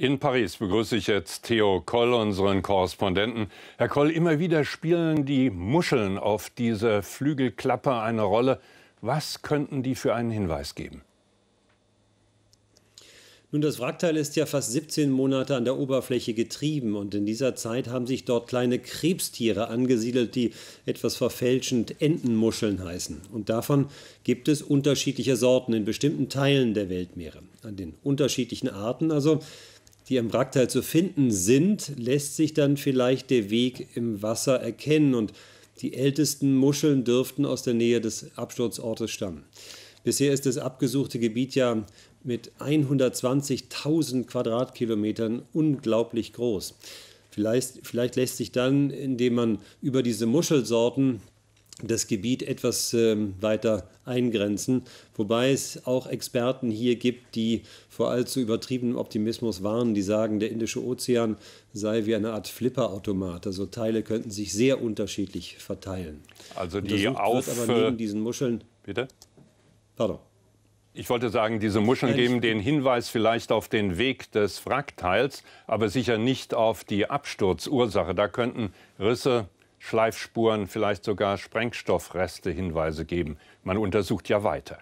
In Paris begrüße ich jetzt Theo Koll, unseren Korrespondenten. Herr Koll, immer wieder spielen die Muscheln auf dieser Flügelklappe eine Rolle. Was könnten die für einen Hinweis geben? Nun, das Wrackteil ist ja fast 17 Monate an der Oberfläche getrieben und in dieser Zeit haben sich dort kleine Krebstiere angesiedelt, die etwas verfälschend Entenmuscheln heißen. Und davon gibt es unterschiedliche Sorten in bestimmten Teilen der Weltmeere. An den unterschiedlichen Arten also die im Wrackteil zu finden sind, lässt sich dann vielleicht der Weg im Wasser erkennen und die ältesten Muscheln dürften aus der Nähe des Absturzortes stammen. Bisher ist das abgesuchte Gebiet ja mit 120.000 Quadratkilometern unglaublich groß. Vielleicht, vielleicht lässt sich dann, indem man über diese Muschelsorten das Gebiet etwas ähm, weiter eingrenzen, wobei es auch Experten hier gibt, die vor allzu übertriebenem Optimismus warnen, die sagen, der Indische Ozean sei wie eine Art Flipperautomat, also Teile könnten sich sehr unterschiedlich verteilen. Also die auf aber neben äh, diesen Muscheln Bitte? Pardon. Ich wollte sagen, diese Muscheln geben den Hinweis vielleicht auf den Weg des Wrackteils, aber sicher nicht auf die Absturzursache. Da könnten Risse, Schleifspuren, vielleicht sogar Sprengstoffreste Hinweise geben. Man untersucht ja weiter.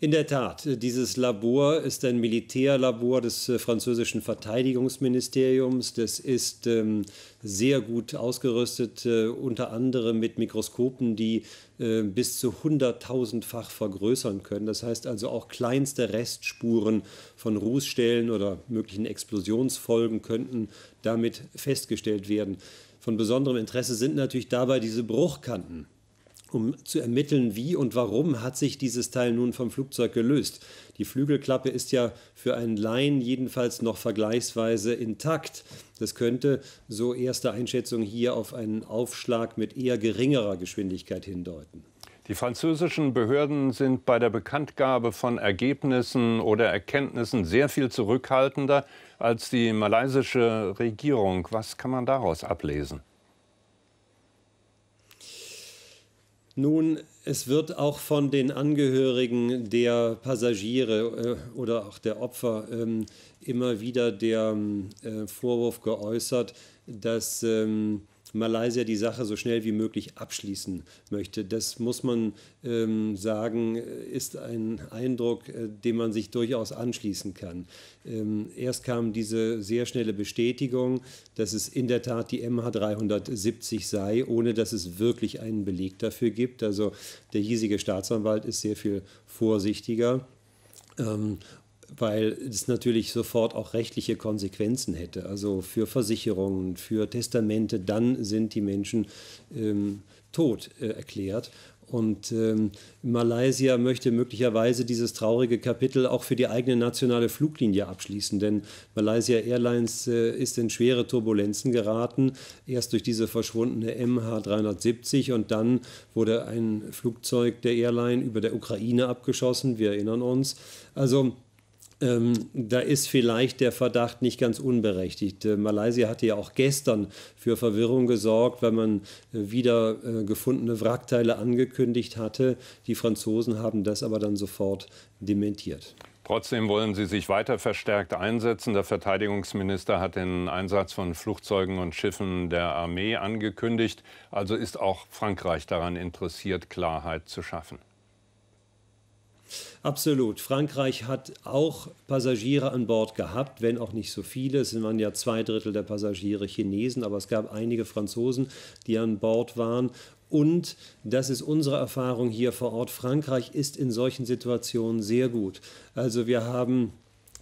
In der Tat, dieses Labor ist ein Militärlabor des äh, französischen Verteidigungsministeriums. Das ist ähm, sehr gut ausgerüstet, äh, unter anderem mit Mikroskopen, die äh, bis zu 100.000-fach vergrößern können. Das heißt also auch kleinste Restspuren von Rußstellen oder möglichen Explosionsfolgen könnten damit festgestellt werden. Von besonderem Interesse sind natürlich dabei diese Bruchkanten um zu ermitteln, wie und warum hat sich dieses Teil nun vom Flugzeug gelöst. Die Flügelklappe ist ja für einen Laien jedenfalls noch vergleichsweise intakt. Das könnte, so erste Einschätzung hier, auf einen Aufschlag mit eher geringerer Geschwindigkeit hindeuten. Die französischen Behörden sind bei der Bekanntgabe von Ergebnissen oder Erkenntnissen sehr viel zurückhaltender als die malaysische Regierung. Was kann man daraus ablesen? Nun, es wird auch von den Angehörigen der Passagiere äh, oder auch der Opfer ähm, immer wieder der ähm, äh, Vorwurf geäußert, dass ähm, Malaysia die Sache so schnell wie möglich abschließen möchte. Das muss man ähm, sagen, ist ein Eindruck, äh, dem man sich durchaus anschließen kann. Ähm, erst kam diese sehr schnelle Bestätigung, dass es in der Tat die MH370 sei, ohne dass es wirklich einen Beleg dafür gibt. Also der hiesige Staatsanwalt ist sehr viel vorsichtiger ähm, weil es natürlich sofort auch rechtliche Konsequenzen hätte. Also für Versicherungen, für Testamente, dann sind die Menschen ähm, tot äh, erklärt. Und ähm, Malaysia möchte möglicherweise dieses traurige Kapitel auch für die eigene nationale Fluglinie abschließen, denn Malaysia Airlines äh, ist in schwere Turbulenzen geraten, erst durch diese verschwundene MH370 und dann wurde ein Flugzeug der Airline über der Ukraine abgeschossen, wir erinnern uns. Also ähm, da ist vielleicht der Verdacht nicht ganz unberechtigt. Äh, Malaysia hatte ja auch gestern für Verwirrung gesorgt, weil man äh, wieder äh, gefundene Wrackteile angekündigt hatte. Die Franzosen haben das aber dann sofort dementiert. Trotzdem wollen sie sich weiter verstärkt einsetzen. Der Verteidigungsminister hat den Einsatz von Flugzeugen und Schiffen der Armee angekündigt. Also ist auch Frankreich daran interessiert, Klarheit zu schaffen. Absolut. Frankreich hat auch Passagiere an Bord gehabt, wenn auch nicht so viele. Es waren ja zwei Drittel der Passagiere Chinesen, aber es gab einige Franzosen, die an Bord waren. Und das ist unsere Erfahrung hier vor Ort. Frankreich ist in solchen Situationen sehr gut. Also wir haben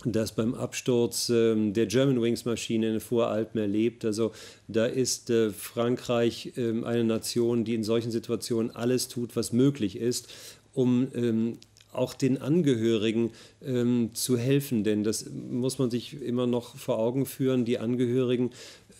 das beim Absturz ähm, der Wings maschine in den Voralpen erlebt. Also da ist äh, Frankreich ähm, eine Nation, die in solchen Situationen alles tut, was möglich ist, um ähm, auch den Angehörigen ähm, zu helfen. Denn das muss man sich immer noch vor Augen führen. Die Angehörigen,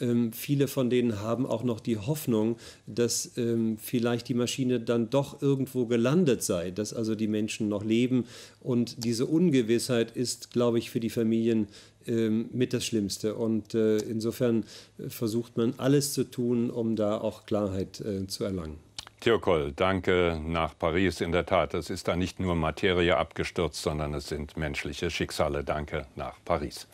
ähm, viele von denen haben auch noch die Hoffnung, dass ähm, vielleicht die Maschine dann doch irgendwo gelandet sei, dass also die Menschen noch leben. Und diese Ungewissheit ist, glaube ich, für die Familien ähm, mit das Schlimmste. Und äh, insofern äh, versucht man alles zu tun, um da auch Klarheit äh, zu erlangen. Theokol, danke nach Paris. In der Tat, es ist da nicht nur Materie abgestürzt, sondern es sind menschliche Schicksale. Danke nach Paris.